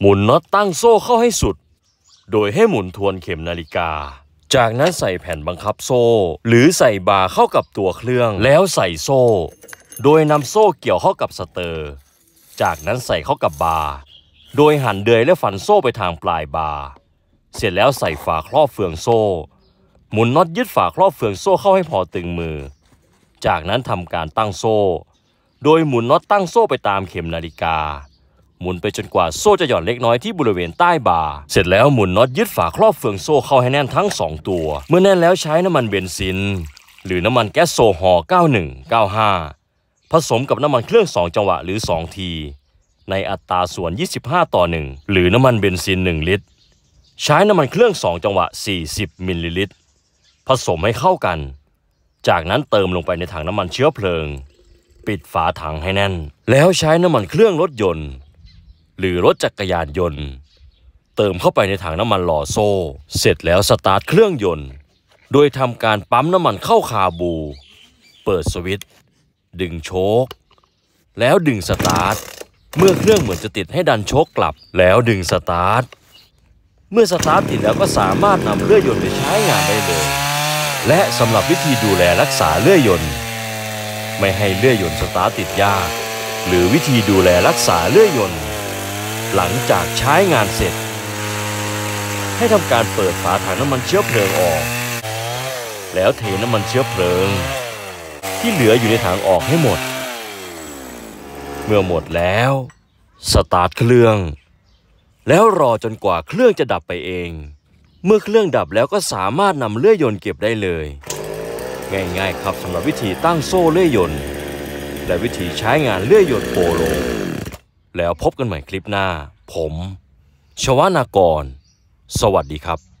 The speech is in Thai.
หมุนน็อตตั้งโซ่เข้าให้สุด โดยให้หมุนทวนเข็มนาฬิกา จากนั้นใส่แผ่นบังคับโซ่ หรือใส่บาร์เข้ากับตัวเครื่องแล้วใส่โซ่ โดยนำโซ่เกี่ยวเข้ากับสเตอร์ จากนั้นใส่เข้ากับบาร์โดยหันเดือยและฝันโซ่ไปทางปลายบาร์เสร็จแล้วใส่ฝาครอบเฟืองโซ่ หมุนน็อตยึดฝาครอบเฟืองโซ่เข้าให้พอตึงมือ จากนั้นทำการตั้งโซ่ โดยหมุนน็อตตั้งโซ่ไปตามเข็มนาฬิกาหมุนไปจนกว่าโซ่จะหย่อนเล็กน้อยที่บริเวณใต้บ่า เสร็จแล้วหมุนน็อตยึดฝาครอบเฟืองโซ่เข้าให้แน่นทั้ง2ตัว เมื่อแน่นแล้วใช้น้ำมันเบนซินหรือน้ำมันแก๊สโซฮอ์9195 ผสมกับน้ำมันเครื่อง2จังหวะหรือ2ทีในอัตราส่วน 25 ต่อ 1 หรือน้ำมันเบนซิน 1 ลิตร ใช้น้ำมันเครื่อง2จังหวะ 40มิลลิลิตร ผสมให้เข้ากัน จากนั้นเติมลงไปในถังน้ำมันเชื้อเพลิง ปิดฝาถังให้แน่น แล้วใช้น้ำมันเครื่องรถยนต์หรือรถจักรยานยนต์ เติมเข้าไปในถังน้ำมันหล่อโซ่เสร็จแล้วสตาร์ทเครื่องยนต์ โดยทำการปั๊มน้ำมันเข้าคาบู เปิดสวิตช์ดึงโชคแล้วดึงสตาร์ท เมื่อเครื่องเหมือนจะติดให้ดันโชคกลับแล้วดึงสตาร์ท เมื่อสตาร์ทติดแล้วก็สามารถนำเลื่อยยนต์ไปใช้งานได้เลยและสำหรับวิธีดูแลรักษาเลื่อยยนต์ ไม่ให้เลื่อยยนต์สตาร์ทติดยาก หรือวิธีดูแลรักษาเลื่อยยนต์หลังจากใช้งานเสร็จ ให้ทำการเปิดฝาถังน้ำมันเชื้อเพลิงออก แล้วเทน้ำมันเชื้อเพลิง ที่เหลืออยู่ในถังออกให้หมด เมื่อหมดแล้ว สตาร์ทเครื่อง แล้วรอจนกว่าเครื่องจะดับไปเอง เมื่อเครื่องดับแล้วก็สามารถนำเลื่อยยนต์เก็บได้เลยง่ายๆครับสำหรับวิธีตั้งโซ่เลื่อยยนต์ และวิธีใช้งานเลื่อยยนต์โปโลแล้วพบกันใหม่คลิปหน้า ผม ชวนากร สวัสดีครับ